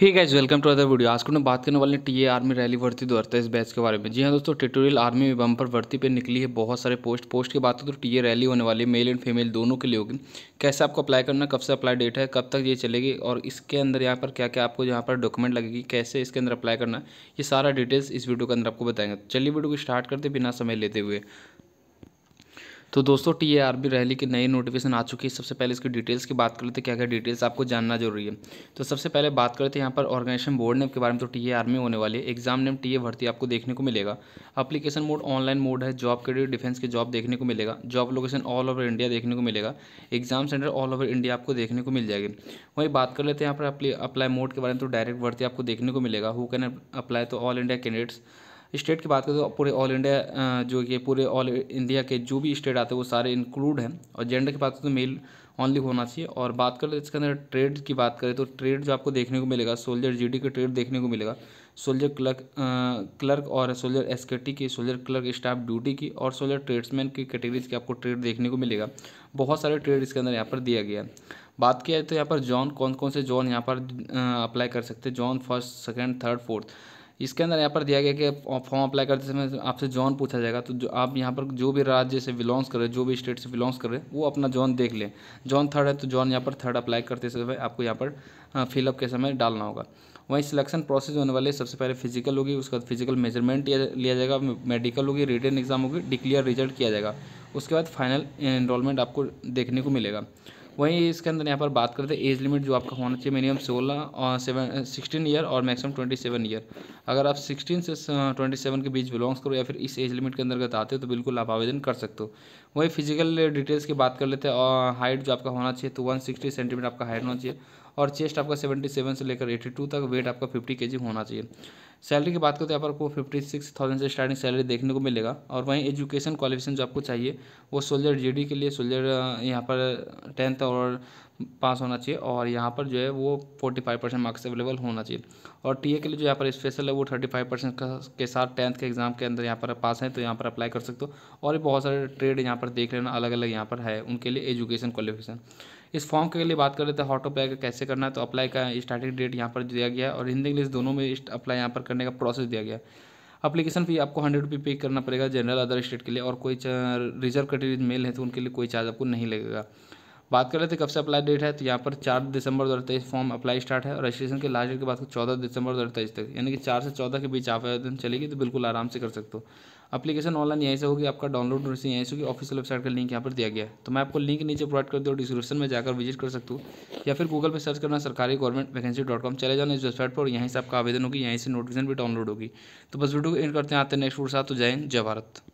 he guys welcome to other video आज को बात करने वाले टी ए आर्मी रैली भर्ती दो इस बैच के बारे में जी हाँ दोस्तों टिटोरियल आर्मी में बम्पर भर्ती पे निकली है बहुत सारे पोस्ट पोस्ट की बात हो तो टी ए रैली होने वाली है मेल एंड फीमेल दोनों के लिए होगी कैसे आपको अप्लाई करना कब से अप्लाई डेट है कब तक ये चलेगी और इसके अंदर यहाँ पर क्या क्या आपको यहाँ पर डॉक्यूमेंट लगेगी कैसे इसके अंदर अप्लाई करना ये सारा डिटेल्स इस वीडियो के अंदर आपको बताएंगे चलिए वीडियो को स्टार्ट करते बिना समय लेते हुए तो दोस्तों T A R B rally के नई नोटिफिकेशन आ चुकी है सबसे पहले इसकी डिटेल्स की बात कर लेते हैं क्या क्या डिटेल्स आपको जानना जरूरी है तो सबसे पहले बात करते हैं यहाँ पर ऑर्गेनाइजेशन बोर्ड नेम के बारे में तो टी ए आर्मी होने वाली है एग्जाम नेम टी ए भर्ती आपको देखने को मिलेगा अपलीकेशन मोड ऑनलाइन मोड है जॉब के लिए डिफेंस के जॉब देखने को मिलेगा job location all over India देखने को मिलेगा exam centre all over India आपको देखने को मिल जाएगी वहीं बात कर लेते हैं यहाँ पर अपलाई मोड के बारे में तो डायरेक्ट भर्ती आपको देखने को मिलेगा हु कैन अप्लाई तो ऑल इंडिया कैंडिडेट्स स्टेट की बात करें तो पूरे ऑल इंडिया जो कि पूरे ऑल इंडिया के जो भी स्टेट आते हैं वो सारे इंक्लूड हैं और जेंडर की बात करें तो मेल ऑनली होना चाहिए और बात करें इसके अंदर ट्रेड की बात करें तो ट्रेड जो आपको देखने को मिलेगा सोल्जर जी के ट्रेड देखने को मिलेगा सोल्जर क्लर्क क्लर्क और सोल्जर एस की सोल्जर क्लर्क स्टाफ ड्यूटी की और सोल्जर ट्रेड्समैन की कैटेगरीज की आपको ट्रेड देखने को मिलेगा बहुत सारे ट्रेड इसके अंदर यहाँ पर दिया गया है बात किया जाए तो यहाँ पर जॉन कौन कौन से जॉन यहाँ पर अप्लाई कर सकते हैं zone first second third fourth इसके अंदर यहाँ पर दिया गया कि फॉर्म अप्लाई करते समय आपसे जॉन पूछा जाएगा तो जो आप यहाँ पर जो भी राज्य से बिलोंग्स कर रहे जो भी स्टेट से बिलोंग्स कर रहे वो अपना जॉन देख लें जॉन थर्ड है तो जॉन यहाँ पर थर्ड अप्लाई करते समय आपको यहाँ पर फिलअप के समय डालना होगा वहीं सिलेक्शन प्रोसेस होने वाले सबसे पहले फिजिकल होगी उसके बाद फिजिकल मेजरमेंट लिया जाएगा मेडिकल होगी रिटर्न एग्जाम होगी डिक्लेयर रिजल्ट किया जाएगा उसके बाद फाइनल इनरोलमेंट आपको देखने को मिलेगा वहीं इसके अंदर यहाँ पर बात करते हैं एज लिमिट जो आपका होना चाहिए मिनिमम सोलह और सेवन सिक्सटीन ईयर और मैक्सिमम ट्वेंटी सेवन ईयर अगर आप सिक्सटीन से ट्वेंटी सेवन के बीच बिलोंग्स करो या फिर इस एज लिमिट के अंतर्गत आते हो तो बिल्कुल आप आवेदन कर सकते हो वहीं फिजिकल डिटेल्स की बात कर लेते हैं और हाइट जो आपका होना चाहिए तो वन सिक्सटी सेंटीमीटर आपका हाइट होना चाहिए और चेस्ट आपका सेवेंटी सेवन से लेकर एटी टू तक वेट आपका फिफ्टी के जी होना चाहिए सैलरी की बात करें तो यहाँ पर आपको फिफ्टी सिक्स थाउजेंड से स्टार्टिंग सैलरी देखने को मिलेगा और वहीं एजुकेशन क्वालिफिकेशन जो आपको चाहिए वो सोल्जर जीडी के लिए सोल्जर यहाँ पर टेंथ और पास होना चाहिए और यहाँ पर जो है वो forty five percent marks available होना चाहिए और टीए के लिए जो यहाँ पर स्पेशल है वो थर्टी फाइव परसेंट के साथ टेंथ के एग्ज़ाम के अंदर यहाँ पर पास हैं तो यहाँ पर अप्लाई कर सकते हो और भी बहुत सारे ट्रेड यहाँ पर देख लेना अलग अलग यहाँ पर है उनके लिए एजुकेशन क्वालिफिकेशन इस फॉर्म के लिए बात कर लेते हैं हॉट अप्लाई का कैसे करना है तो अप्लाई का स्टार्टिंग डेट यहाँ पर दिया गया और हिंदी इंग्लिश दोनों में अप्लाई यहाँ पर करने का प्रोसेस दिया गया अपलीकेशन फी आपको हंड्रेड रुपी पे करना पड़ेगा जनरल अदर स्टेट के लिए और कोई रिजर्व कैटेगरी मेल है तो उनके लिए कोई चार्ज आपको नहीं लगेगा बात कर लेते कब से अप्लाई डेट है तो यहाँ पर चार दिसंबर दो फॉर्म अप्लाई स्टार्ट है और रजिस्ट्रेशन के लास्ट डेट की बात करें चौदह दिसंबर दो हज़ार तक यानी कि चार से चौदह के बीच आवेदन चलेगी तो बिल्कुल आराम से कर सकते हो अपलीकेशन ऑनलाइन यहीं से होगी आपका डाउनलोड नोटिस यहीं से होगी ऑफिशियल वेबसाइट का लिंक यहाँ पर दिया गया है तो मैं आपको लिंक नीचे प्रोवाइड कर दूँ डिस्क्रिप्शन में जाकर विजिट कर सकते हो या फिर गूगल पर सर्च करना सरकारी गवर्नमेंट वैकेंसी डॉट कॉम चले जाना इस वेबसाइट पर यहीं से आपका आवेदन होगी यहीं से नोटिफिकेशन भी डाउनलोड होगी तो बस वीडियो को एंड करते हैं आते हैं नेक्स्ट वीडियो साथ तो जय हिंद जय भारत